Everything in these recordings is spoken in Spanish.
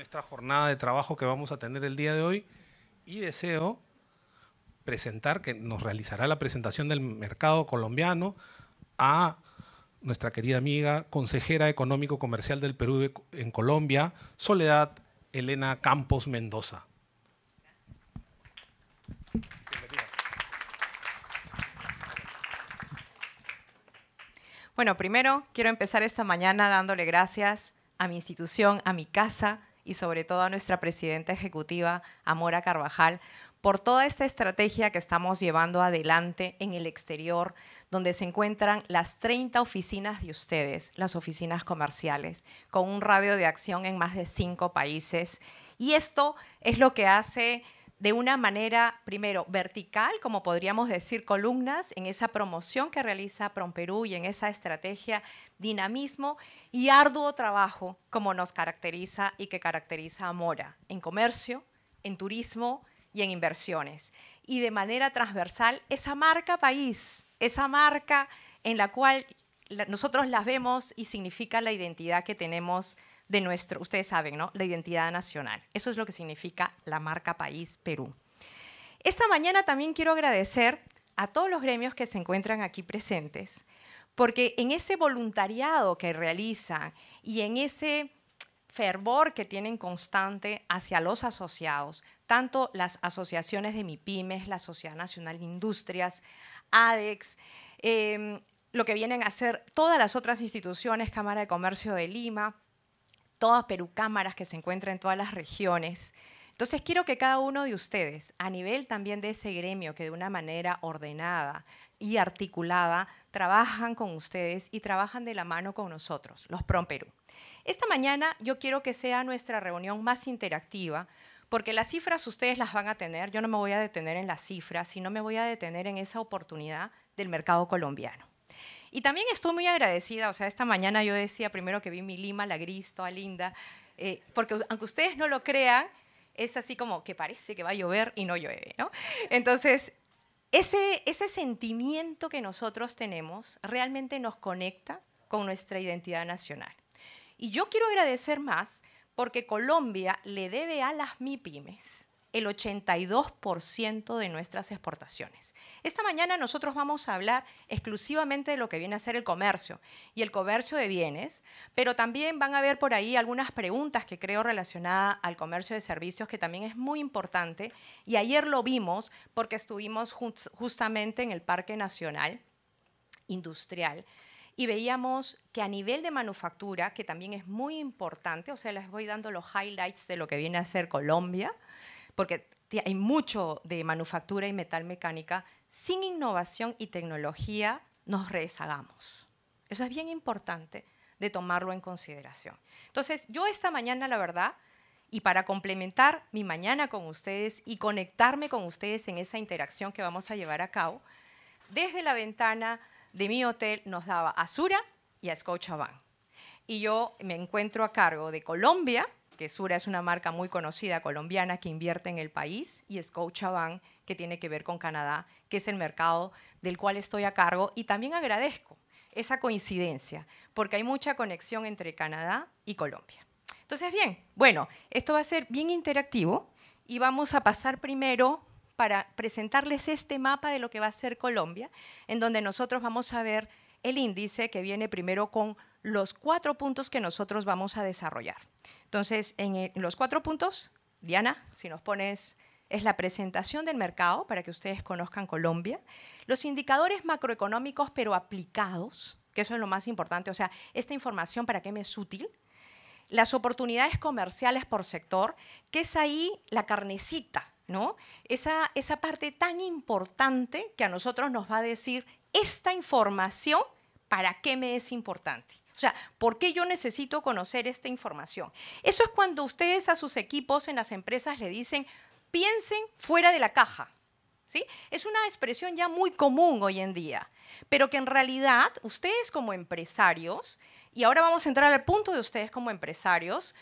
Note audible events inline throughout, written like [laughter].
nuestra jornada de trabajo que vamos a tener el día de hoy y deseo presentar, que nos realizará la presentación del mercado colombiano a nuestra querida amiga, consejera económico-comercial del Perú en Colombia, Soledad Elena Campos Mendoza. Bueno, primero quiero empezar esta mañana dándole gracias a mi institución, a mi casa, y sobre todo a nuestra presidenta ejecutiva, Amora Carvajal, por toda esta estrategia que estamos llevando adelante en el exterior, donde se encuentran las 30 oficinas de ustedes, las oficinas comerciales, con un radio de acción en más de cinco países. Y esto es lo que hace de una manera, primero, vertical, como podríamos decir, columnas, en esa promoción que realiza PromPerú y en esa estrategia, dinamismo y arduo trabajo, como nos caracteriza y que caracteriza a Mora, en comercio, en turismo y en inversiones. Y de manera transversal, esa marca país, esa marca en la cual nosotros las vemos y significa la identidad que tenemos de nuestro, ustedes saben, ¿no? La identidad nacional. Eso es lo que significa la marca País Perú. Esta mañana también quiero agradecer a todos los gremios que se encuentran aquí presentes, porque en ese voluntariado que realizan y en ese fervor que tienen constante hacia los asociados, tanto las asociaciones de MIPIMES, la Sociedad Nacional de Industrias, ADEX, eh, lo que vienen a hacer todas las otras instituciones, Cámara de Comercio de Lima, todas perucámaras que se encuentran en todas las regiones. Entonces quiero que cada uno de ustedes, a nivel también de ese gremio que de una manera ordenada y articulada trabajan con ustedes y trabajan de la mano con nosotros, los PROM Perú. Esta mañana yo quiero que sea nuestra reunión más interactiva, porque las cifras ustedes las van a tener, yo no me voy a detener en las cifras, sino me voy a detener en esa oportunidad del mercado colombiano. Y también estoy muy agradecida, o sea, esta mañana yo decía primero que vi mi Lima, la gris, toda ah, linda, eh, porque aunque ustedes no lo crean, es así como que parece que va a llover y no llueve, ¿no? Entonces, ese, ese sentimiento que nosotros tenemos realmente nos conecta con nuestra identidad nacional. Y yo quiero agradecer más porque Colombia le debe a las MIPIMES el 82% de nuestras exportaciones. Esta mañana nosotros vamos a hablar exclusivamente de lo que viene a ser el comercio y el comercio de bienes, pero también van a haber por ahí algunas preguntas que creo relacionadas al comercio de servicios que también es muy importante y ayer lo vimos porque estuvimos justamente en el Parque Nacional Industrial y veíamos que a nivel de manufactura, que también es muy importante, o sea, les voy dando los highlights de lo que viene a ser Colombia, porque hay mucho de manufactura y metal mecánica, sin innovación y tecnología nos rezagamos. Eso es bien importante de tomarlo en consideración. Entonces, yo esta mañana, la verdad, y para complementar mi mañana con ustedes y conectarme con ustedes en esa interacción que vamos a llevar a cabo, desde la ventana de mi hotel nos daba a Sura y a Scotiabank. Y yo me encuentro a cargo de Colombia, que Sura es una marca muy conocida colombiana que invierte en el país, y Scotiabank, que tiene que ver con Canadá, que es el mercado del cual estoy a cargo. Y también agradezco esa coincidencia, porque hay mucha conexión entre Canadá y Colombia. Entonces, bien, bueno, esto va a ser bien interactivo y vamos a pasar primero para presentarles este mapa de lo que va a ser Colombia, en donde nosotros vamos a ver el índice que viene primero con los cuatro puntos que nosotros vamos a desarrollar. Entonces, en, los cuatro puntos, Diana, si nos pones es la presentación del mercado para que ustedes conozcan Colombia, los indicadores macroeconómicos pero aplicados, que eso es lo más importante, o sea, esta información para qué me es útil, las oportunidades comerciales por sector, que es ahí la carnecita, ¿no? Esa, esa parte tan importante que a nosotros nos va a decir esta información para qué me es importante. O sea, ¿por qué yo necesito conocer esta información? Eso es cuando ustedes a sus equipos en las empresas le dicen, piensen fuera de la caja. ¿Sí? Es una expresión ya muy común hoy en día, pero que en realidad ustedes como empresarios, y ahora vamos a entrar al punto de ustedes como empresarios,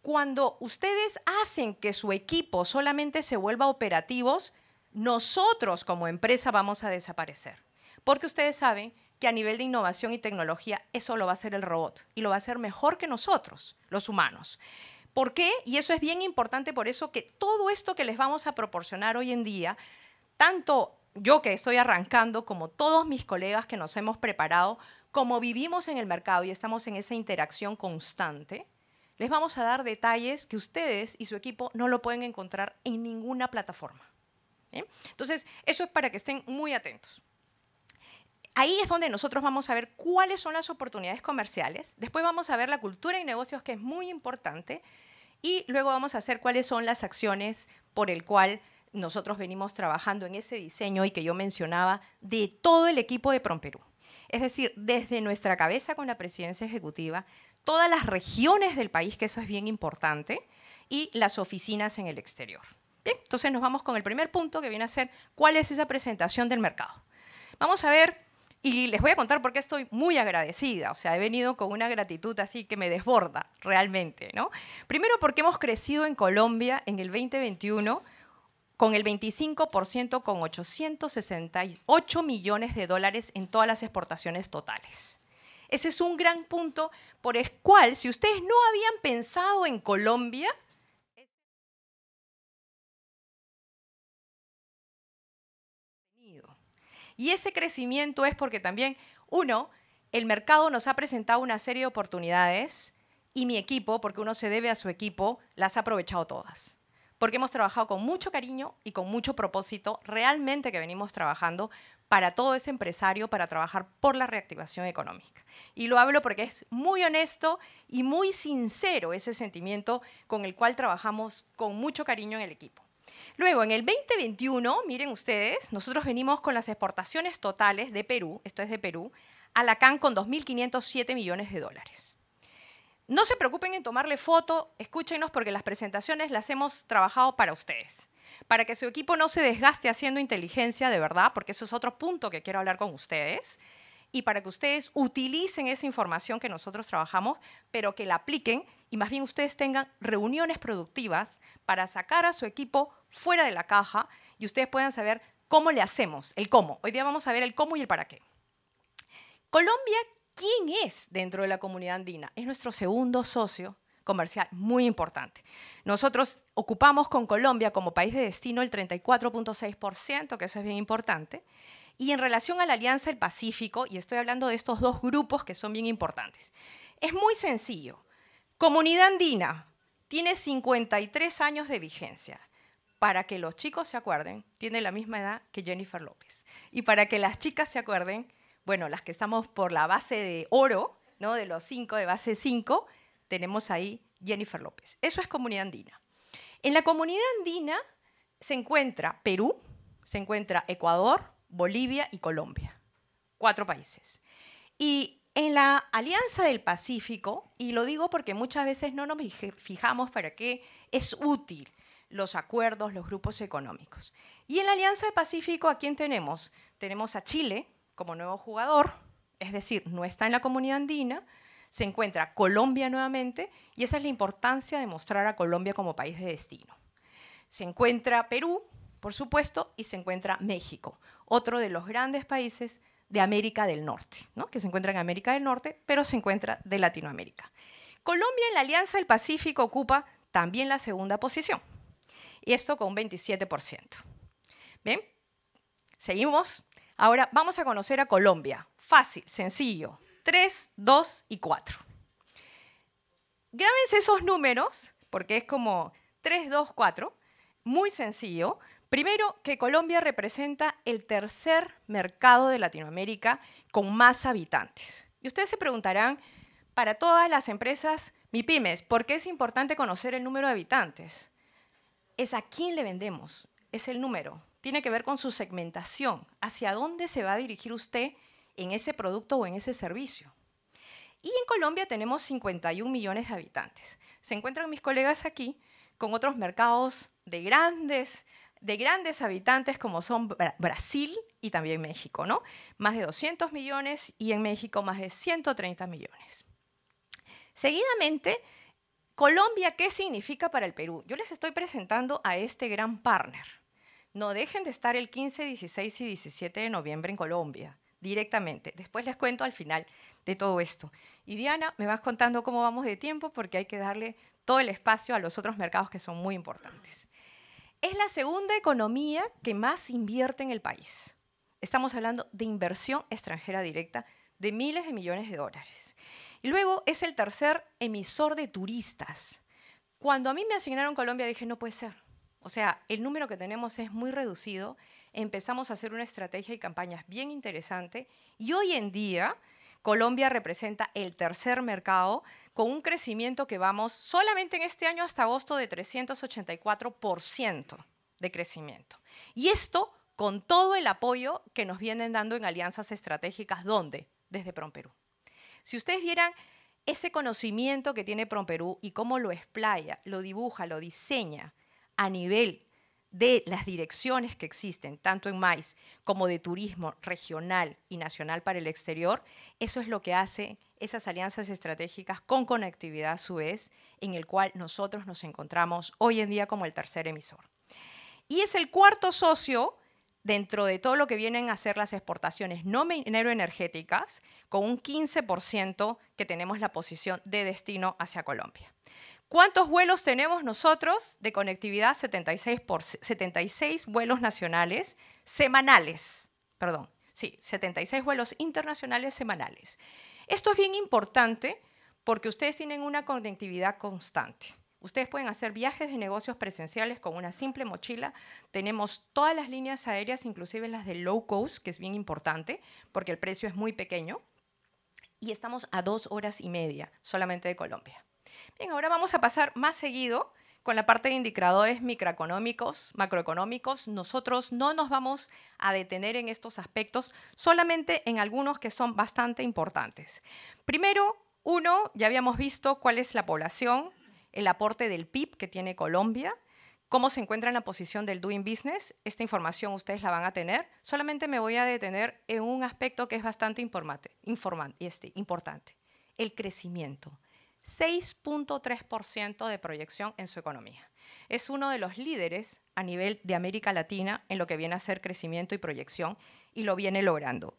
cuando ustedes hacen que su equipo solamente se vuelva operativos, nosotros como empresa vamos a desaparecer, porque ustedes saben a nivel de innovación y tecnología eso lo va a hacer el robot y lo va a hacer mejor que nosotros, los humanos. ¿Por qué? Y eso es bien importante, por eso que todo esto que les vamos a proporcionar hoy en día, tanto yo que estoy arrancando como todos mis colegas que nos hemos preparado, como vivimos en el mercado y estamos en esa interacción constante, les vamos a dar detalles que ustedes y su equipo no lo pueden encontrar en ninguna plataforma. Entonces, eso es para que estén muy atentos. Ahí es donde nosotros vamos a ver cuáles son las oportunidades comerciales, después vamos a ver la cultura y negocios que es muy importante y luego vamos a hacer cuáles son las acciones por el cual nosotros venimos trabajando en ese diseño y que yo mencionaba de todo el equipo de PromPerú. Es decir, desde nuestra cabeza con la presidencia ejecutiva, todas las regiones del país, que eso es bien importante, y las oficinas en el exterior. Bien, entonces nos vamos con el primer punto que viene a ser cuál es esa presentación del mercado. Vamos a ver y les voy a contar por qué estoy muy agradecida, o sea, he venido con una gratitud así que me desborda realmente, ¿no? Primero porque hemos crecido en Colombia en el 2021 con el 25% con 868 millones de dólares en todas las exportaciones totales. Ese es un gran punto por el cual, si ustedes no habían pensado en Colombia, Y ese crecimiento es porque también, uno, el mercado nos ha presentado una serie de oportunidades y mi equipo, porque uno se debe a su equipo, las ha aprovechado todas. Porque hemos trabajado con mucho cariño y con mucho propósito, realmente que venimos trabajando para todo ese empresario para trabajar por la reactivación económica. Y lo hablo porque es muy honesto y muy sincero ese sentimiento con el cual trabajamos con mucho cariño en el equipo. Luego, en el 2021, miren ustedes, nosotros venimos con las exportaciones totales de Perú, esto es de Perú, a la CAN con 2.507 millones de dólares. No se preocupen en tomarle foto, escúchenos porque las presentaciones las hemos trabajado para ustedes, para que su equipo no se desgaste haciendo inteligencia de verdad, porque eso es otro punto que quiero hablar con ustedes, y para que ustedes utilicen esa información que nosotros trabajamos, pero que la apliquen y más bien ustedes tengan reuniones productivas para sacar a su equipo fuera de la caja y ustedes puedan saber cómo le hacemos, el cómo. Hoy día vamos a ver el cómo y el para qué. Colombia, ¿quién es dentro de la comunidad andina? Es nuestro segundo socio comercial, muy importante. Nosotros ocupamos con Colombia como país de destino el 34.6%, que eso es bien importante. Y en relación a la Alianza del Pacífico, y estoy hablando de estos dos grupos que son bien importantes, es muy sencillo. Comunidad andina tiene 53 años de vigencia para que los chicos se acuerden, tiene la misma edad que Jennifer López. Y para que las chicas se acuerden, bueno, las que estamos por la base de oro, ¿no? De los cinco, de base cinco, tenemos ahí Jennifer López. Eso es comunidad andina. En la comunidad andina se encuentra Perú, se encuentra Ecuador, Bolivia y Colombia. Cuatro países. Y en la Alianza del Pacífico, y lo digo porque muchas veces no nos fijamos para qué es útil los acuerdos, los grupos económicos. Y en la Alianza del Pacífico, ¿a quién tenemos? Tenemos a Chile como nuevo jugador, es decir, no está en la comunidad andina, se encuentra Colombia nuevamente, y esa es la importancia de mostrar a Colombia como país de destino. Se encuentra Perú, por supuesto, y se encuentra México, otro de los grandes países de América del Norte, que se encuentra en América del Norte, pero se encuentra de Latinoamérica. Colombia en la Alianza del Pacífico ocupa también la segunda posición y esto con un 27%. Bien, seguimos. Ahora vamos a conocer a Colombia. Fácil, sencillo. 3, 2 y 4. Grábense esos números, porque es como 3, 2, 4. Muy sencillo. Primero, que Colombia representa el tercer mercado de Latinoamérica con más habitantes. Y ustedes se preguntarán, para todas las empresas pymes, ¿por qué es importante conocer el número de habitantes? es a quién le vendemos, es el número. Tiene que ver con su segmentación, hacia dónde se va a dirigir usted en ese producto o en ese servicio. Y en Colombia tenemos 51 millones de habitantes. Se encuentran mis colegas aquí con otros mercados de grandes, de grandes habitantes como son Brasil y también México, ¿no? Más de 200 millones y en México más de 130 millones. Seguidamente Colombia, ¿qué significa para el Perú? Yo les estoy presentando a este gran partner. No dejen de estar el 15, 16 y 17 de noviembre en Colombia, directamente. Después les cuento al final de todo esto. Y Diana, me vas contando cómo vamos de tiempo porque hay que darle todo el espacio a los otros mercados que son muy importantes. Es la segunda economía que más invierte en el país. Estamos hablando de inversión extranjera directa de miles de millones de dólares. Luego es el tercer emisor de turistas. Cuando a mí me asignaron Colombia dije, no puede ser. O sea, el número que tenemos es muy reducido. Empezamos a hacer una estrategia y campañas bien interesante. Y hoy en día, Colombia representa el tercer mercado con un crecimiento que vamos solamente en este año hasta agosto de 384% de crecimiento. Y esto con todo el apoyo que nos vienen dando en alianzas estratégicas, ¿dónde? Desde PROMPERÚ. Si ustedes vieran ese conocimiento que tiene PROMPERÚ y cómo lo explaya, lo dibuja, lo diseña a nivel de las direcciones que existen, tanto en MAIS como de turismo regional y nacional para el exterior, eso es lo que hace esas alianzas estratégicas con conectividad a su vez, en el cual nosotros nos encontramos hoy en día como el tercer emisor. Y es el cuarto socio dentro de todo lo que vienen a ser las exportaciones no mineroenergéticas, con un 15% que tenemos la posición de destino hacia Colombia. ¿Cuántos vuelos tenemos nosotros de conectividad? 76, 76 vuelos nacionales semanales, perdón, sí, 76 vuelos internacionales semanales. Esto es bien importante porque ustedes tienen una conectividad constante. Ustedes pueden hacer viajes de negocios presenciales con una simple mochila. Tenemos todas las líneas aéreas, inclusive las de low cost, que es bien importante, porque el precio es muy pequeño. Y estamos a dos horas y media solamente de Colombia. Bien, ahora vamos a pasar más seguido con la parte de indicadores microeconómicos, macroeconómicos. Nosotros no nos vamos a detener en estos aspectos, solamente en algunos que son bastante importantes. Primero, uno, ya habíamos visto cuál es la población, el aporte del PIB que tiene Colombia, cómo se encuentra en la posición del doing business. Esta información ustedes la van a tener. Solamente me voy a detener en un aspecto que es bastante este, importante, el crecimiento. 6.3% de proyección en su economía. Es uno de los líderes a nivel de América Latina en lo que viene a ser crecimiento y proyección y lo viene logrando.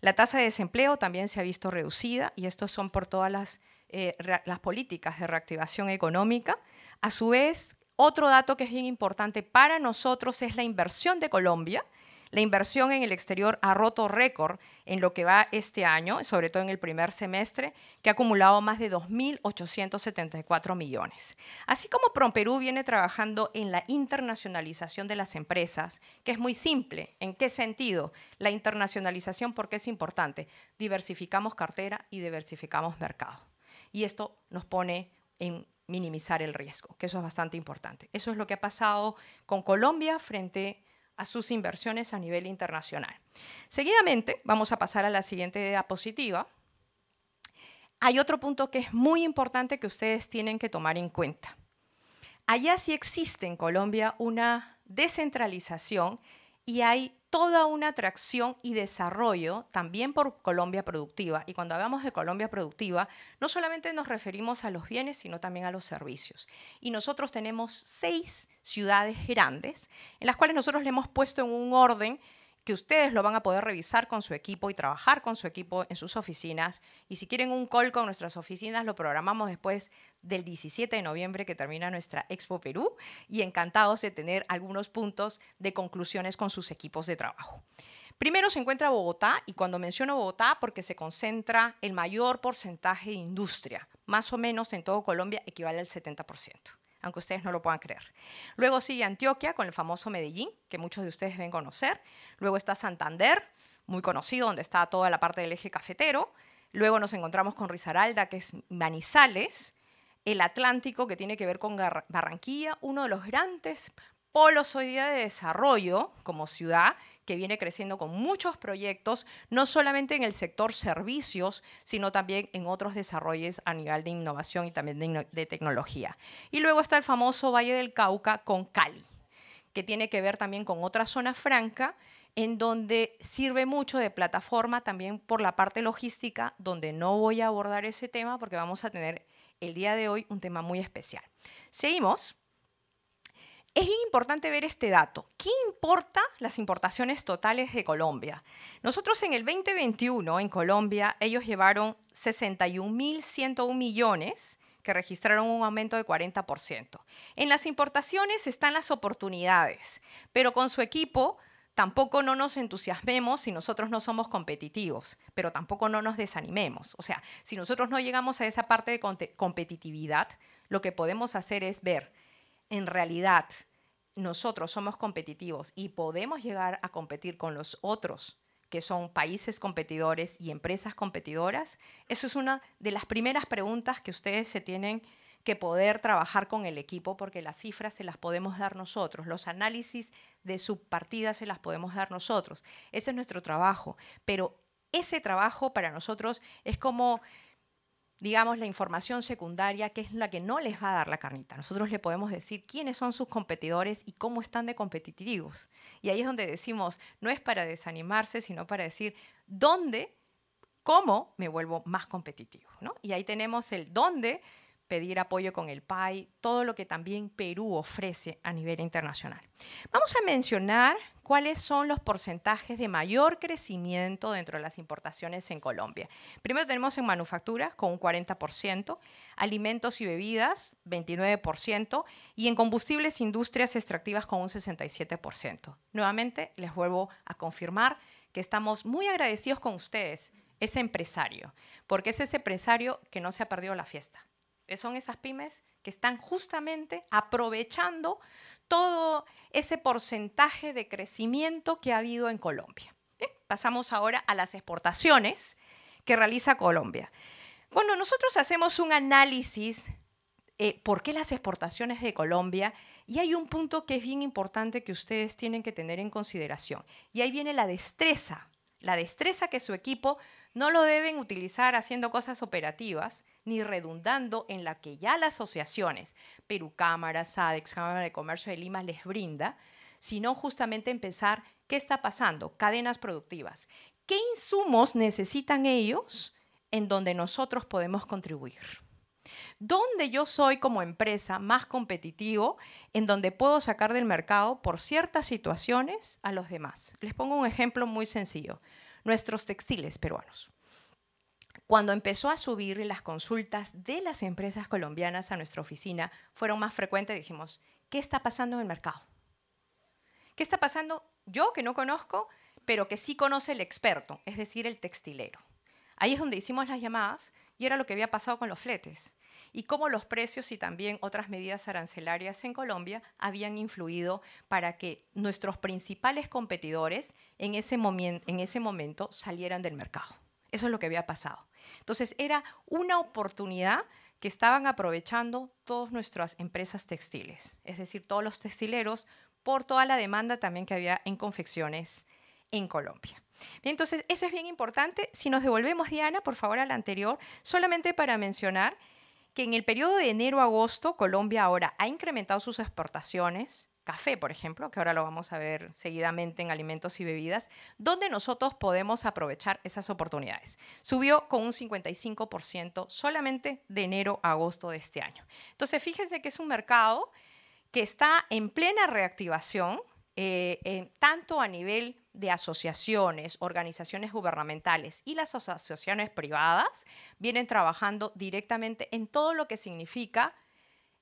La tasa de desempleo también se ha visto reducida y estos son por todas las eh, las políticas de reactivación económica. A su vez, otro dato que es bien importante para nosotros es la inversión de Colombia. La inversión en el exterior ha roto récord en lo que va este año, sobre todo en el primer semestre, que ha acumulado más de 2.874 millones. Así como PromPerú viene trabajando en la internacionalización de las empresas, que es muy simple. ¿En qué sentido? La internacionalización, porque es importante? Diversificamos cartera y diversificamos mercado y esto nos pone en minimizar el riesgo, que eso es bastante importante. Eso es lo que ha pasado con Colombia frente a sus inversiones a nivel internacional. Seguidamente vamos a pasar a la siguiente diapositiva. Hay otro punto que es muy importante que ustedes tienen que tomar en cuenta. Allá sí existe en Colombia una descentralización y hay toda una atracción y desarrollo también por Colombia Productiva. Y cuando hablamos de Colombia Productiva, no solamente nos referimos a los bienes, sino también a los servicios. Y nosotros tenemos seis ciudades grandes en las cuales nosotros le hemos puesto en un orden ustedes lo van a poder revisar con su equipo y trabajar con su equipo en sus oficinas. Y si quieren un call con nuestras oficinas, lo programamos después del 17 de noviembre que termina nuestra Expo Perú y encantados de tener algunos puntos de conclusiones con sus equipos de trabajo. Primero se encuentra Bogotá y cuando menciono Bogotá porque se concentra el mayor porcentaje de industria, más o menos en todo Colombia equivale al 70% aunque ustedes no lo puedan creer. Luego sigue Antioquia con el famoso Medellín, que muchos de ustedes deben conocer. Luego está Santander, muy conocido, donde está toda la parte del eje cafetero. Luego nos encontramos con Risaralda, que es Manizales. El Atlántico, que tiene que ver con Barranquilla, uno de los grandes polos hoy día de desarrollo como ciudad, que viene creciendo con muchos proyectos, no solamente en el sector servicios, sino también en otros desarrollos a nivel de innovación y también de, tecnología. Y luego está el famoso Valle del Cauca con Cali, que tiene que ver también con otra zona franca en donde sirve mucho de plataforma también por la parte logística, donde no voy a abordar ese tema porque vamos a tener el día de hoy un tema muy especial. Seguimos. Es importante ver este dato. ¿Qué importa las importaciones totales de Colombia? Nosotros en el 2021 en Colombia ellos llevaron 61.101 millones que registraron un aumento de 40%. En las importaciones están las oportunidades, pero con su equipo tampoco no nos entusiasmemos si nosotros no somos competitivos, pero tampoco no nos desanimemos. O sea, si nosotros no llegamos a esa parte de competitividad, lo que podemos hacer es ver en realidad nosotros somos competitivos y podemos llegar a competir con los otros que son países competidores y empresas competidoras, eso es una de las primeras preguntas que ustedes se tienen que poder trabajar con el equipo porque las cifras se las podemos dar nosotros, los análisis de subpartidas se las podemos dar nosotros. Ese es nuestro trabajo, pero ese trabajo para nosotros es como digamos, la información secundaria, que es la que no les va a dar la carnita. Nosotros le podemos decir quiénes son sus competidores y cómo están de competitivos. Y ahí es donde decimos, no es para desanimarse, sino para decir dónde, cómo me vuelvo más competitivo. Y ahí tenemos el dónde pedir apoyo con el PAI, todo lo que también Perú ofrece a nivel internacional. Vamos a mencionar cuáles son los porcentajes de mayor crecimiento dentro de las importaciones en Colombia. Primero tenemos en manufacturas con un 40%, alimentos y bebidas 29% y en combustibles industrias extractivas con un 67%. Nuevamente les vuelvo a confirmar que estamos muy agradecidos con ustedes, ese empresario, porque es ese empresario que no se ha perdido la fiesta eh, son esas pymes que están justamente aprovechando todo ese porcentaje de crecimiento que ha habido en Colombia. Pasamos ahora a las exportaciones que realiza Colombia. Bueno, nosotros hacemos un análisis eh, por qué las exportaciones de Colombia y hay un punto que es bien importante que ustedes tienen que tener en consideración y ahí viene la destreza, la destreza que su equipo no lo deben utilizar haciendo cosas operativas ni redundando en la que ya las asociaciones, Perú Cámara, SADEX, Cámara de Comercio de Lima les brinda, sino justamente empezar qué está pasando, cadenas productivas, qué insumos necesitan ellos en donde nosotros podemos contribuir. ¿Dónde yo soy como empresa más competitivo en donde puedo sacar del mercado por ciertas situaciones a los demás? Les pongo un ejemplo muy sencillo nuestros textiles peruanos. Cuando empezó a subir las consultas de las empresas colombianas a nuestra oficina, fueron más frecuentes, dijimos, ¿qué está pasando en el mercado? ¿Qué está pasando yo que no conozco, pero que sí conoce el experto, es decir, el textilero? Ahí es donde hicimos las llamadas y era lo que había pasado con los fletes y cómo los precios y también otras medidas arancelarias en Colombia habían influido para que nuestros principales competidores en ese, momento salieran del mercado. Eso es lo que había pasado. Entonces era una oportunidad que estaban aprovechando todas nuestras empresas textiles, es decir, todos los textileros, por toda la demanda también que había en confecciones en Colombia. entonces, eso es bien importante. Si nos devolvemos, Diana, por favor, a la anterior, solamente para mencionar en el periodo de enero a agosto Colombia ahora ha incrementado sus exportaciones, café por ejemplo, que ahora lo vamos a ver seguidamente en alimentos y bebidas, donde nosotros podemos aprovechar esas oportunidades. Subió con un 55% solamente de enero a agosto de este año. Entonces fíjense que es un mercado que está en plena reactivación, eh, tanto a nivel de asociaciones, organizaciones gubernamentales y las asociaciones privadas vienen trabajando directamente en todo lo que significa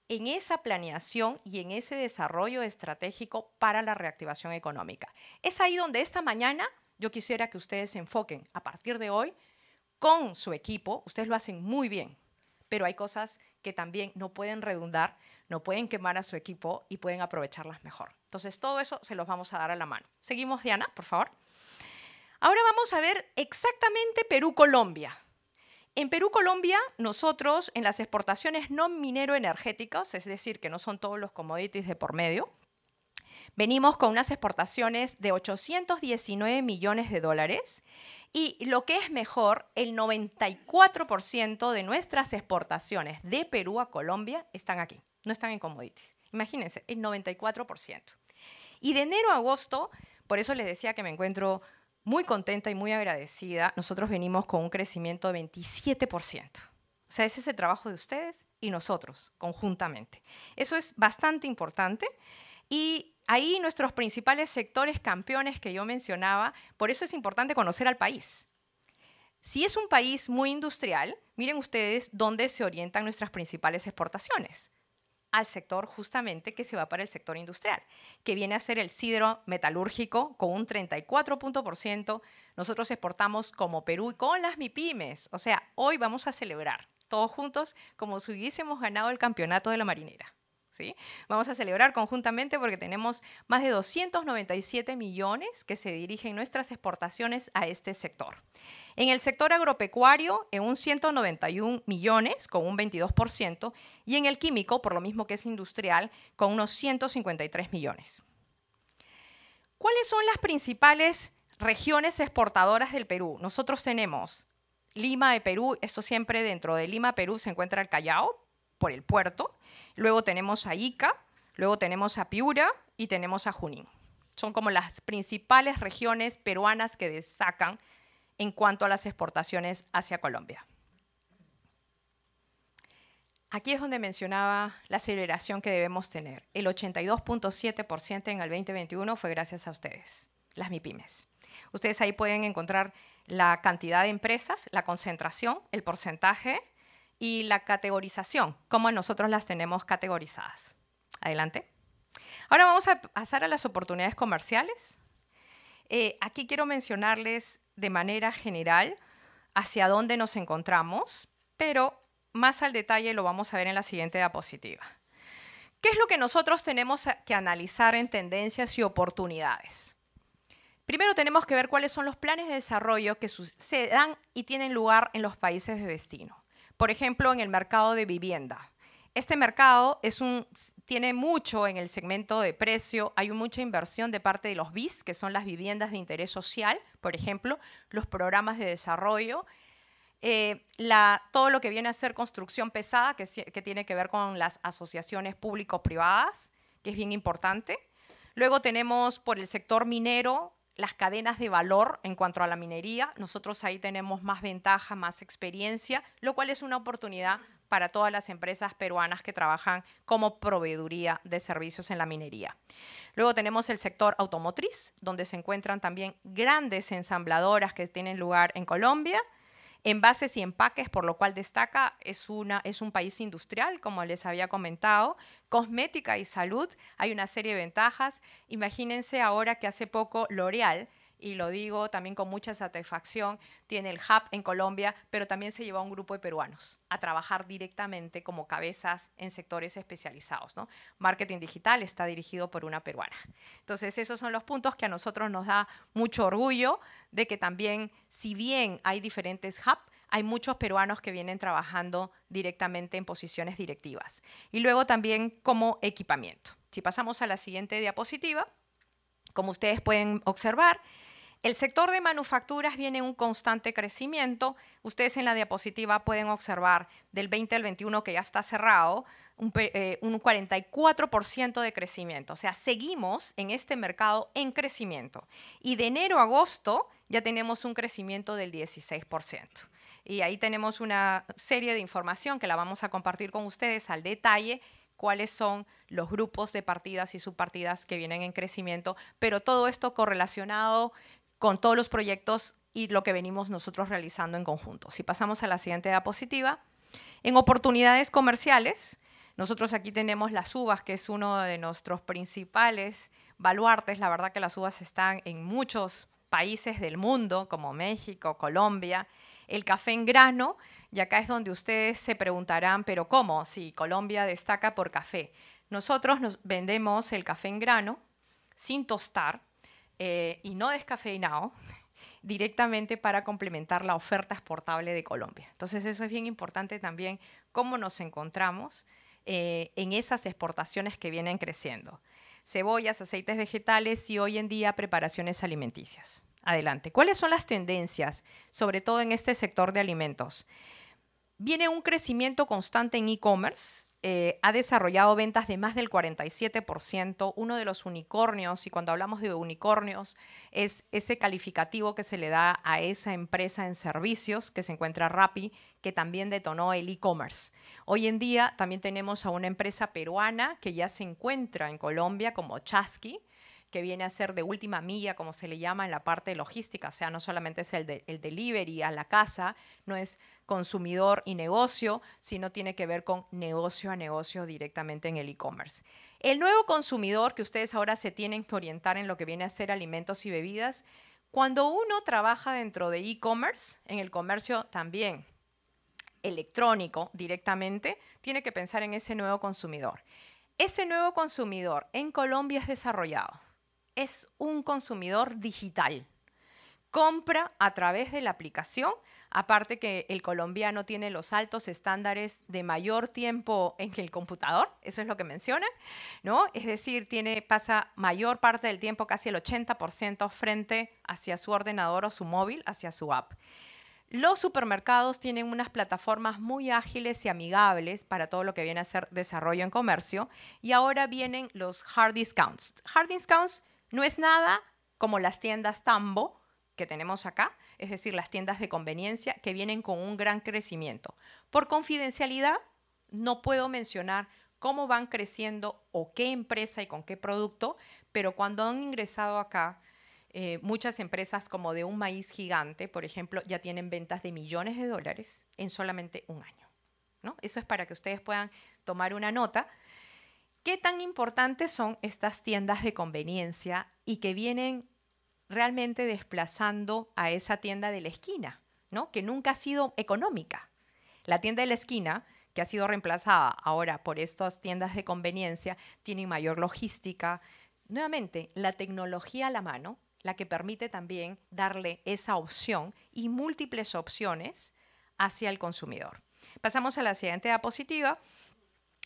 en esa planeación y en ese desarrollo estratégico para la reactivación económica. Es ahí donde esta mañana yo quisiera que ustedes se enfoquen a partir de hoy con su equipo. Ustedes lo hacen muy bien, pero hay cosas que también no pueden redundar, no pueden quemar a su equipo y pueden aprovecharlas mejor. Entonces, todo eso se los vamos a dar a la mano. Seguimos, Diana, por favor. Ahora vamos a ver exactamente Perú-Colombia. En Perú-Colombia, nosotros en las exportaciones no minero-energéticas, es decir, que no son todos los commodities de por medio, venimos con unas exportaciones de 819 millones de dólares y lo que es mejor, el 94% de nuestras exportaciones de Perú a Colombia están aquí, no están en commodities. Imagínense, el 94%. Y de enero a agosto, por eso les decía que me encuentro muy contenta y muy agradecida, nosotros venimos con un crecimiento de 27%. O sea, ese es el trabajo de ustedes y nosotros, conjuntamente. Eso es bastante importante. Y ahí nuestros principales sectores campeones que yo mencionaba, por eso es importante conocer al país. Si es un país muy industrial, miren ustedes dónde se orientan nuestras principales exportaciones al sector justamente que se va para el sector industrial, que viene a ser el sidro metalúrgico con un 34%. Nosotros exportamos como Perú y con las MIPIMES. O sea, hoy vamos a celebrar todos juntos como si hubiésemos ganado el campeonato de la marinera. Vamos a celebrar conjuntamente porque tenemos más de 297 millones que se dirigen nuestras exportaciones a este sector. En el sector agropecuario, en un 191 millones, con un 22%, y en el químico, por lo mismo que es industrial, con unos 153 millones. ¿Cuáles son las principales regiones exportadoras del Perú? Nosotros tenemos Lima de Perú, esto siempre dentro de Lima, Perú, se encuentra el Callao, por el puerto. Luego tenemos a Ica, luego tenemos a Piura y tenemos a Junín. Son como las principales regiones peruanas que destacan en cuanto a las exportaciones hacia Colombia. Aquí es donde mencionaba la aceleración que debemos tener. El 82.7% en el 2021 fue gracias a ustedes, las MIPIMES. Ustedes ahí pueden encontrar la cantidad de empresas, la concentración, el porcentaje, y la categorización, cómo nosotros las tenemos categorizadas. Adelante. Ahora vamos a pasar a las oportunidades comerciales. Eh, aquí quiero mencionarles de manera general hacia dónde nos encontramos, pero más al detalle lo vamos a ver en la siguiente diapositiva. ¿Qué es lo que nosotros tenemos que analizar en tendencias y oportunidades? Primero tenemos que ver cuáles son los planes de desarrollo que se dan y tienen lugar en los países de destino. Por ejemplo, en el mercado de vivienda. Este mercado tiene mucho en el segmento de precio, hay mucha inversión de parte de los BIS, que son las viviendas de interés social, por ejemplo, los programas de desarrollo, eh, todo lo que viene a ser construcción pesada, que, que tiene que ver con las asociaciones público-privadas, que es bien importante. Luego tenemos por el sector minero las cadenas de valor en cuanto a la minería. Nosotros ahí tenemos más ventaja, más experiencia, lo cual es una oportunidad para todas las empresas peruanas que trabajan como proveeduría de servicios en la minería. Luego tenemos el sector automotriz, donde se encuentran también grandes ensambladoras que tienen lugar en Colombia envases y empaques, por lo cual destaca, es, una, es un país industrial, como les había comentado, cosmética y salud, hay una serie de ventajas. Imagínense ahora que hace poco L'Oreal y lo digo también con mucha satisfacción, tiene el hub en Colombia, pero también se lleva a un grupo de peruanos a trabajar directamente como cabezas en sectores especializados. ¿no? Marketing digital está dirigido por una peruana. Entonces, esos son los puntos que a nosotros nos da mucho orgullo de que también, si bien hay diferentes hubs, hay muchos peruanos que vienen trabajando directamente en posiciones directivas. Y luego también como equipamiento. Si pasamos a la siguiente diapositiva, como ustedes pueden observar, el sector de manufacturas viene en un constante crecimiento. Ustedes en la diapositiva pueden observar del 20 al 21 que ya está cerrado, un, 44% eh, de crecimiento. O sea, seguimos en este mercado en crecimiento. Y de enero a agosto ya tenemos un crecimiento del 16%. Y ahí tenemos una serie de información que la vamos a compartir con ustedes al detalle cuáles son los grupos de partidas y subpartidas que vienen en crecimiento, pero todo esto correlacionado con todos los proyectos y lo que venimos nosotros realizando en conjunto. Si pasamos a la siguiente diapositiva, en oportunidades comerciales, nosotros aquí tenemos las uvas, que es uno de nuestros principales baluartes. La verdad que las uvas están en muchos países del mundo, como México, Colombia. El café en grano, y acá es donde ustedes se preguntarán, pero ¿cómo? Si Colombia destaca por café. Nosotros nos vendemos el café en grano sin tostar, eh, y no descafeinado directamente para complementar la oferta exportable de Colombia. Entonces eso es bien importante también, cómo nos encontramos eh, en esas exportaciones que vienen creciendo. Cebollas, aceites vegetales y hoy en día preparaciones alimenticias. Adelante. ¿Cuáles son las tendencias, sobre todo en este sector de alimentos? Viene un crecimiento constante en e-commerce, eh, ha desarrollado ventas de más del 47%, uno de los unicornios, y cuando hablamos de unicornios es ese calificativo que se le da a esa empresa en servicios que se encuentra Rappi, que también detonó el e-commerce. Hoy en día también tenemos a una empresa peruana que ya se encuentra en Colombia como Chasqui, que viene a ser de última milla, como se le llama en la parte logística, o sea, no solamente es el, el delivery a la casa, no es consumidor y negocio, sino tiene que ver con negocio a negocio directamente en el e-commerce. El nuevo consumidor que ustedes ahora se tienen que orientar en lo que viene a ser alimentos y bebidas, cuando uno trabaja dentro de e-commerce, en el comercio también electrónico directamente, tiene que pensar en ese nuevo consumidor. Ese nuevo consumidor en Colombia es desarrollado es un consumidor digital. Compra a través de la aplicación, aparte que el colombiano tiene los altos estándares de mayor tiempo en que el computador, eso es lo que menciona, ¿no? Es decir, tiene, pasa mayor parte del tiempo, casi el 80% frente hacia su ordenador o su móvil, hacia su app. Los supermercados tienen unas plataformas muy ágiles y amigables para todo lo que viene a ser desarrollo en comercio y ahora vienen los hard discounts. Hard discounts no es nada como las tiendas Tambo que tenemos acá, es decir, las tiendas de conveniencia que vienen con un gran crecimiento. Por confidencialidad, no puedo mencionar cómo van creciendo o qué empresa y con qué producto, pero cuando han ingresado acá, eh, muchas empresas como de un maíz gigante, por ejemplo, ya tienen ventas de millones de dólares en solamente un año. Eso es para que ustedes puedan tomar una nota ¿Qué tan importantes son estas tiendas de conveniencia y que vienen realmente desplazando a esa tienda de la esquina, ¿no? que nunca ha sido económica? La tienda de la esquina, que ha sido reemplazada ahora por estas tiendas de conveniencia, tiene mayor logística. Nuevamente, la tecnología a la mano, la que permite también darle esa opción y múltiples opciones hacia el consumidor. Pasamos a la siguiente diapositiva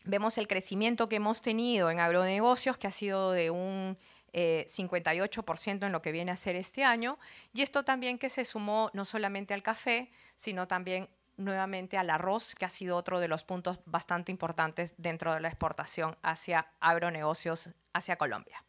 vemos el crecimiento que hemos tenido en agronegocios, que ha sido de un 58% eh, en lo que viene a ser este año, y esto también que se sumó no solamente al café, sino también nuevamente al arroz, que ha sido otro de los puntos bastante importantes dentro de la exportación hacia agronegocios, hacia Colombia.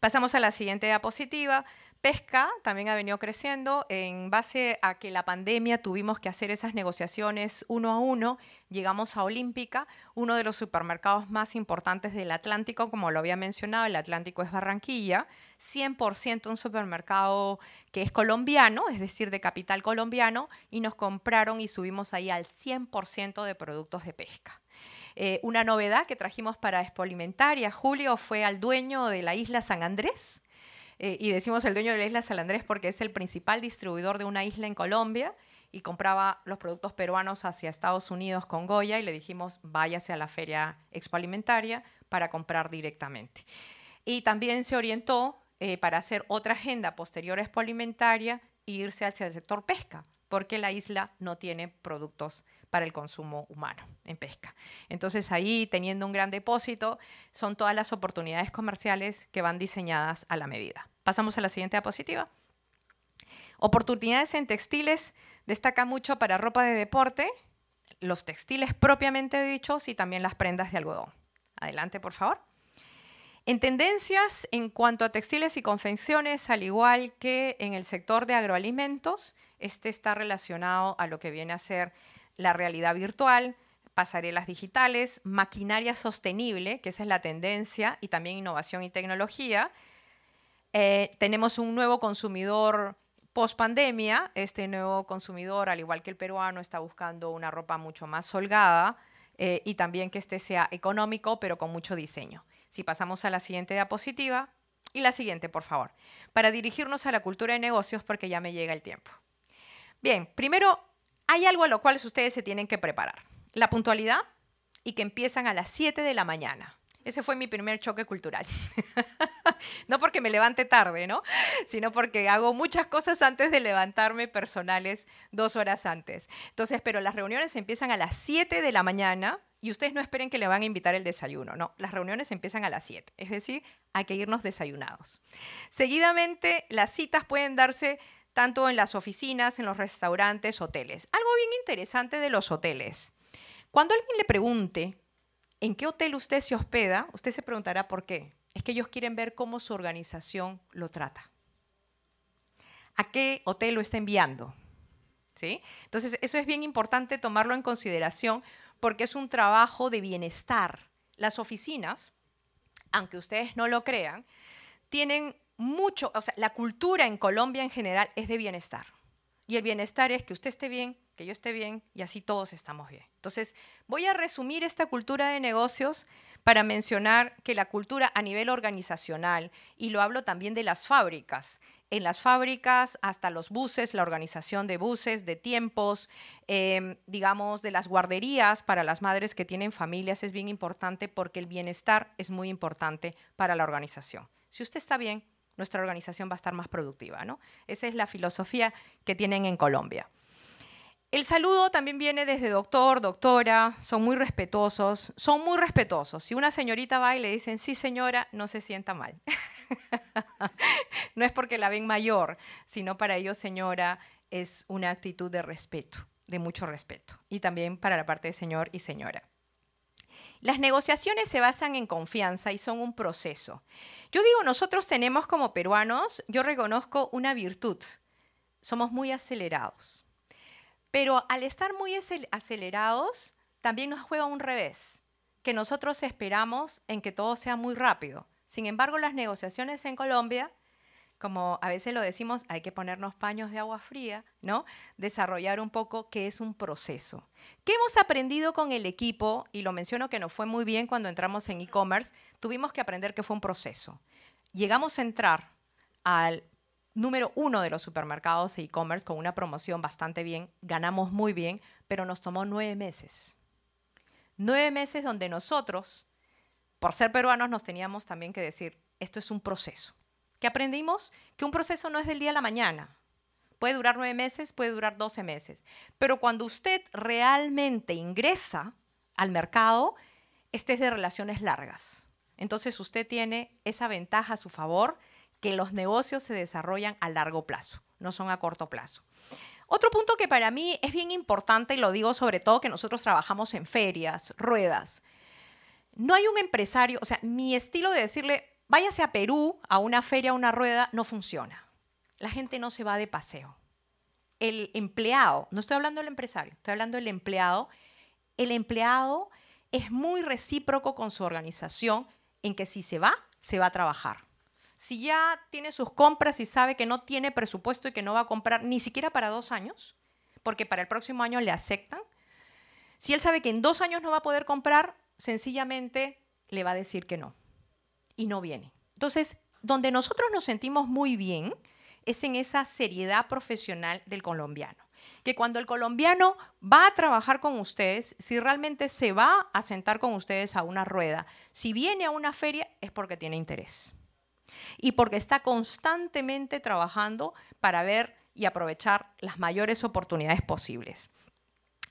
Pasamos a la siguiente diapositiva. Pesca también ha venido creciendo en base a que la pandemia tuvimos que hacer esas negociaciones uno a uno. Llegamos a Olímpica, uno de los supermercados más importantes del Atlántico, como lo había mencionado, el Atlántico es Barranquilla, 100% un supermercado que es colombiano, es decir, de capital colombiano, y nos compraron y subimos ahí al 100% de productos de pesca. Eh, una novedad que trajimos para a Julio, fue al dueño de la isla San Andrés, eh, y decimos el dueño de la isla San porque es el principal distribuidor de una isla en Colombia y compraba los productos peruanos hacia Estados Unidos con Goya y le dijimos váyase a la feria expoalimentaria para comprar directamente. Y también se orientó eh, para hacer otra agenda posterior a expoalimentaria e irse hacia el sector pesca, porque la isla no tiene productos para el consumo humano en pesca. Entonces ahí, teniendo un gran depósito, son todas las oportunidades comerciales que van diseñadas a la medida. Pasamos a la siguiente diapositiva. Oportunidades en textiles destaca mucho para ropa de deporte, los textiles propiamente dichos y también las prendas de algodón. Adelante, por favor. En tendencias en cuanto a textiles y confecciones, al igual que en el sector de agroalimentos, este está relacionado a lo que viene a ser la realidad virtual, pasarelas digitales, maquinaria sostenible, que esa es la tendencia, y también innovación y tecnología. Eh, tenemos un nuevo consumidor post pandemia. Este nuevo consumidor, al igual que el peruano, está buscando una ropa mucho más holgada eh, y también que este sea económico, pero con mucho diseño. Si pasamos a la siguiente diapositiva y la siguiente, por favor, para dirigirnos a la cultura de negocios, porque ya me llega el tiempo. Bien, primero hay algo a lo cual ustedes se tienen que preparar. La puntualidad y que empiezan a las 7 de la mañana. Ese fue mi primer choque cultural. [laughs] no porque me levante tarde, ¿no? Sino porque hago muchas cosas antes de levantarme personales dos horas antes. Entonces, pero las reuniones empiezan a las 7 de la mañana y ustedes no esperen que le van a invitar el desayuno, no. Las reuniones empiezan a las 7, es decir, hay que irnos desayunados. Seguidamente, las citas pueden darse tanto en las oficinas, en los restaurantes, hoteles. Algo bien interesante de los hoteles. Cuando alguien le pregunte en qué hotel usted se hospeda, usted se preguntará por qué. Es que ellos quieren ver cómo su organización lo trata. ¿A qué hotel lo está enviando? ¿Sí? Entonces, eso es bien importante tomarlo en consideración porque es un trabajo de bienestar. Las oficinas, aunque ustedes no lo crean, tienen mucho, o sea, la cultura en Colombia en general es de bienestar. Y el bienestar es que usted esté bien, que yo esté bien y así todos estamos bien. Entonces, voy a resumir esta cultura de negocios para mencionar que la cultura a nivel organizacional, y lo hablo también de las fábricas, en las fábricas, hasta los buses, la organización de buses, de tiempos, em, digamos, de las guarderías para las madres que tienen familias es bien importante porque el bienestar es muy importante para la organización. Si usted está bien, nuestra organización va a estar más productiva. ¿no? Esa es la filosofía que tienen en Colombia. El saludo también viene desde doctor, doctora, son muy respetuosos, son muy respetuosos. Si una señorita va y le dicen, sí señora, no se sienta mal. [laughs] no es porque la ven mayor, sino para ellos señora es una actitud de respeto, de mucho respeto. Y también para la parte de señor y señora. Las negociaciones se basan en confianza y son un proceso. Yo digo, nosotros tenemos como peruanos, yo reconozco una virtud, somos muy acelerados. Pero al estar muy acelerados, también nos juega un revés, que nosotros esperamos en que todo sea muy rápido. Sin embargo, las negociaciones en Colombia como a veces lo decimos, hay que ponernos paños de agua fría, ¿no? Desarrollar un poco qué es un proceso. ¿Qué hemos aprendido con el equipo? Y lo menciono que nos fue muy bien cuando entramos en e-commerce, tuvimos que aprender que fue un proceso. Llegamos a entrar al número uno de los supermercados e e-commerce con una promoción bastante bien, ganamos muy bien, pero nos tomó nueve meses. Nueve meses donde nosotros, por ser peruanos, nos teníamos también que decir, esto es un proceso que aprendimos que un proceso no es del día a la mañana. Puede durar nueve meses, puede durar doce meses. Pero cuando usted realmente ingresa al mercado, este es de relaciones largas. Entonces usted tiene esa ventaja a su favor que los negocios se desarrollan a largo plazo, no son a corto plazo. Otro punto que para mí es bien importante, y lo digo sobre todo que nosotros trabajamos en ferias, ruedas. No hay un empresario, o sea, mi estilo de decirle, Váyase a Perú, a una feria, a una rueda, no funciona. La gente no se va de paseo. El empleado, no estoy hablando del empresario, estoy hablando del empleado, el empleado es muy recíproco con su organización en que si se va, se va a trabajar. Si ya tiene sus compras y sabe que no tiene presupuesto y que no va a comprar ni siquiera para dos años, porque para el próximo año le aceptan, si él sabe que en dos años no va a poder comprar, sencillamente le va a decir que no y no viene. Entonces, donde nosotros nos sentimos muy bien es en esa seriedad profesional del colombiano. Que cuando el colombiano va a trabajar con ustedes, si realmente se va a sentar con ustedes a una rueda, si viene a una feria, es porque tiene interés. Y porque está constantemente trabajando para ver y aprovechar las mayores oportunidades posibles.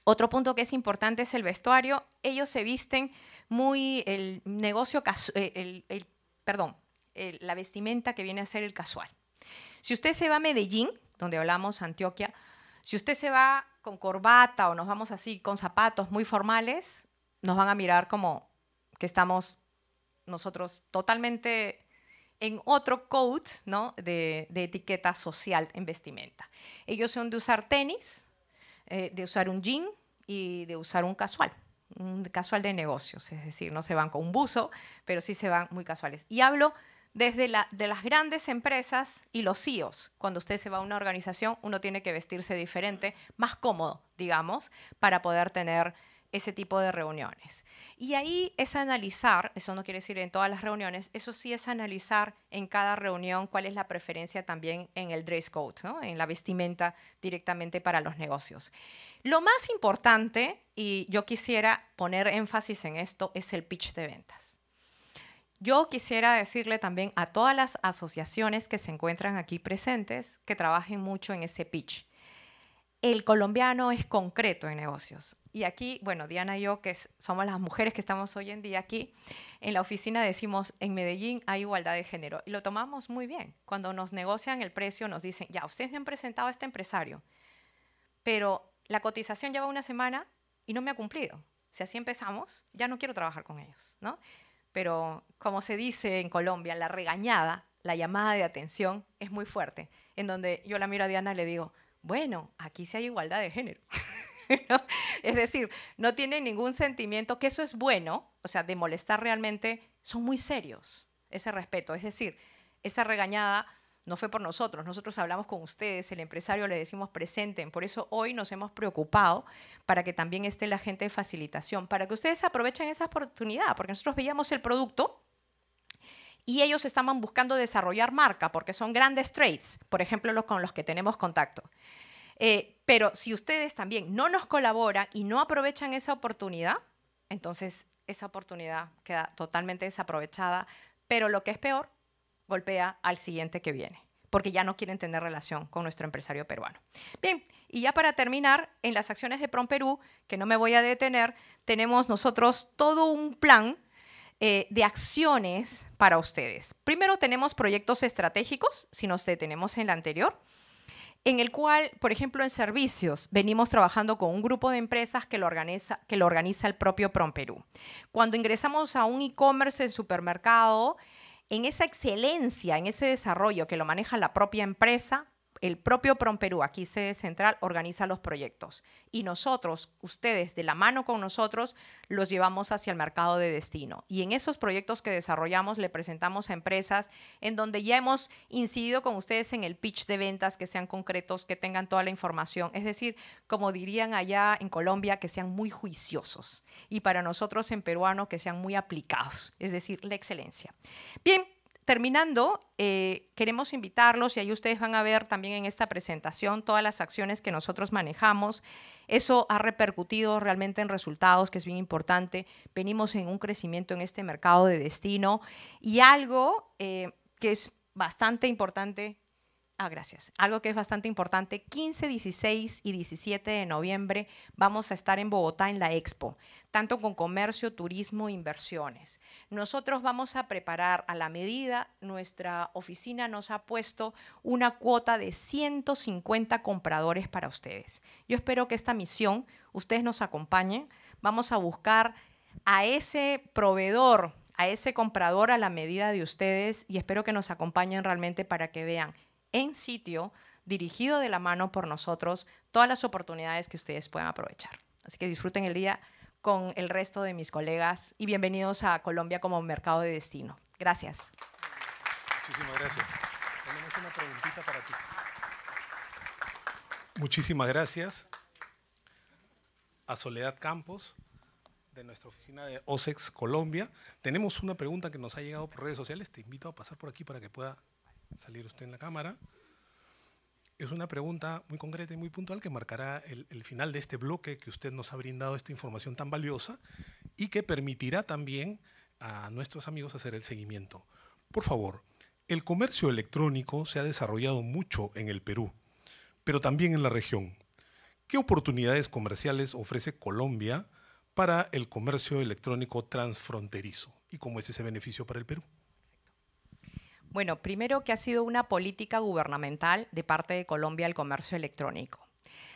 Otro punto que es importante es el vestuario. Ellos se visten muy, el negocio, eh, el, perdón, la vestimenta que viene a ser el casual. Si usted se va a Medellín, donde hablamos Antioquia, si usted se va con corbata o nos vamos así con zapatos muy formales, nos van a mirar como que estamos nosotros totalmente en otro code ¿no? de, etiqueta social en vestimenta. Ellos son de usar tenis, eh, de usar un jean y de usar un casual casual de negocios, es decir, no se van con un buzo, pero sí se van muy casuales. Y hablo desde de las grandes empresas y los CEOs. Cuando usted se va a una organización, uno tiene que vestirse diferente, más cómodo, digamos, para poder tener ese tipo de reuniones. Y ahí es analizar, eso no quiere decir en todas las reuniones, eso sí es analizar en cada reunión cuál es la preferencia también en el dress code, en la vestimenta directamente para los negocios. Lo más importante, y yo quisiera poner énfasis en esto, es el pitch de ventas. Yo quisiera decirle también a todas las asociaciones que se encuentran aquí presentes que trabajen mucho en ese pitch. El colombiano es concreto en negocios. Y aquí, bueno, Diana y yo, que somos las mujeres que estamos hoy en día aquí, en la oficina decimos, en Medellín hay igualdad de género. Y lo tomamos muy bien. Cuando nos negocian el precio, nos dicen, ya, ustedes me han presentado a este empresario, pero la cotización lleva una semana y no me ha cumplido. Si así empezamos, ya no quiero trabajar con ellos, ¿no? Pero como se dice en Colombia, la regañada, la llamada de atención es muy fuerte, en donde yo la miro a Diana y le digo, bueno, aquí sí hay igualdad de género. [laughs] [laughs] Es decir, no tienen ningún sentimiento, que eso es bueno, o sea, de molestar realmente, son muy serios, ese respeto. Es decir, esa regañada no fue por nosotros, nosotros hablamos con ustedes, el empresario le decimos presenten, por eso hoy nos hemos preocupado para que también esté la gente de facilitación, para que ustedes aprovechen esa oportunidad, porque nosotros veíamos el producto y ellos estaban buscando desarrollar marca, porque son grandes trades, por ejemplo, los con los que tenemos contacto. Eh, pero si ustedes también no nos colaboran y no aprovechan esa oportunidad, entonces esa oportunidad queda totalmente desaprovechada, pero lo que es peor, golpea al siguiente que viene, porque ya no quieren tener relación con nuestro empresario peruano. Bien, y ya para terminar, en las acciones de PROM Perú, que no me voy a detener, tenemos nosotros todo un plan eh, de acciones para ustedes. Primero tenemos proyectos estratégicos, si nos detenemos en la anterior en el cual, por ejemplo, en servicios, venimos trabajando con un grupo de empresas que lo organiza, el propio PromPerú. Cuando ingresamos a un e-commerce en supermercado, en esa excelencia, en ese desarrollo que lo maneja la propia empresa, el propio PROMPERÚ, aquí sede central, organiza los proyectos. Y nosotros, ustedes, de la mano con nosotros, los llevamos hacia el mercado de destino. Y en esos proyectos que desarrollamos, le presentamos a empresas en donde ya hemos incidido con ustedes en el pitch de ventas, que sean concretos, que tengan toda la información. Es decir, como dirían allá en Colombia, que sean muy juiciosos. Y para nosotros en peruano, que sean muy aplicados. Es decir, la excelencia. Bien, terminando, eh, queremos invitarlos y ahí ustedes van a ver también en esta presentación todas las acciones que nosotros manejamos. Eso ha repercutido realmente en resultados, que es bien importante. Venimos en un crecimiento en este mercado de destino y algo eh, que es bastante importante Ah, gracias. Algo que es bastante importante, 15, 16 y 17 de noviembre vamos a estar en Bogotá en la Expo, tanto con comercio, turismo, inversiones. Nosotros vamos a preparar a la medida, nuestra oficina nos ha puesto una cuota de 150 compradores para ustedes. Yo espero que esta misión ustedes nos acompañen. Vamos a buscar a ese proveedor a ese comprador a la medida de ustedes y espero que nos acompañen realmente para que vean en sitio, dirigido de la mano por nosotros, todas las oportunidades que ustedes puedan aprovechar. Así que disfruten el día con el resto de mis colegas y bienvenidos a Colombia como mercado de destino. Gracias. Muchísimas gracias. Tenemos una preguntita para ti. Muchísimas gracias a Soledad Campos de nuestra oficina de OSEX Colombia. Tenemos una pregunta que nos ha llegado por redes sociales. Te invito a pasar por aquí para que pueda salir usted en la cámara. Es una pregunta muy concreta y muy puntual que marcará el, el, final de este bloque que usted nos ha brindado esta información tan valiosa y que permitirá también a nuestros amigos hacer el seguimiento. Por favor, el comercio electrónico se ha desarrollado mucho en el Perú, pero también en la región. ¿Qué oportunidades comerciales ofrece Colombia para el comercio electrónico transfronterizo? ¿Y cómo es ese beneficio para el Perú? Bueno, primero que ha sido una política gubernamental de parte de Colombia el comercio electrónico.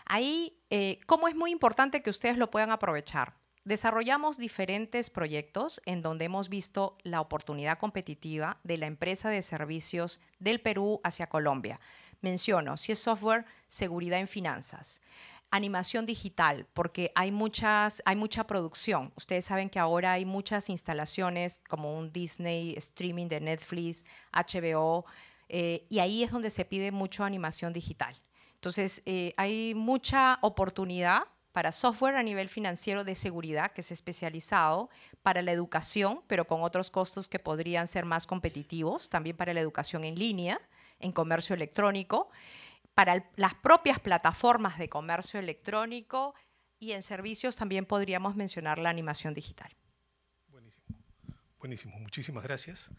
Ahí, eh, ¿cómo es muy importante que ustedes lo puedan aprovechar? Desarrollamos diferentes proyectos en donde hemos visto la oportunidad competitiva de la empresa de servicios del Perú hacia Colombia. Menciono, si es software, seguridad en finanzas animación digital, porque hay, muchas, hay mucha producción. Ustedes saben que ahora hay muchas instalaciones como un Disney, streaming de Netflix, HBO, eh, y ahí es donde se pide mucho animación digital. Entonces, eh, hay mucha oportunidad para software a nivel financiero de seguridad, que es especializado, para la educación, pero con otros costos que podrían ser más competitivos, también para la educación en línea, en comercio electrónico para las propias plataformas de comercio electrónico y en servicios también podríamos mencionar la animación digital. Buenísimo, buenísimo, muchísimas gracias.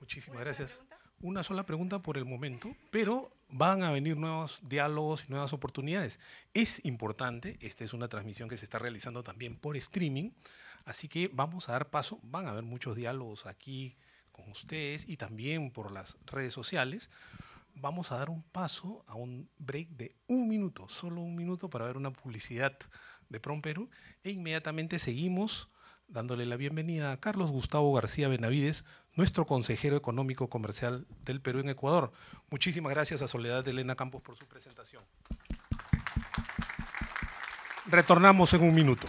Muchísimas gracias. Una sola pregunta por el momento, pero van a venir nuevos diálogos y nuevas oportunidades. Es importante, esta es una transmisión que se está realizando también por streaming, así que vamos a dar paso, van a haber muchos diálogos aquí con ustedes y también por las redes sociales vamos a dar un paso a un break de un minuto, solo un minuto para ver una publicidad de Prom Perú e inmediatamente seguimos dándole la bienvenida a Carlos Gustavo García Benavides, nuestro consejero económico comercial del Perú en Ecuador. Muchísimas gracias a Soledad Elena Campos por su presentación. Retornamos en un minuto.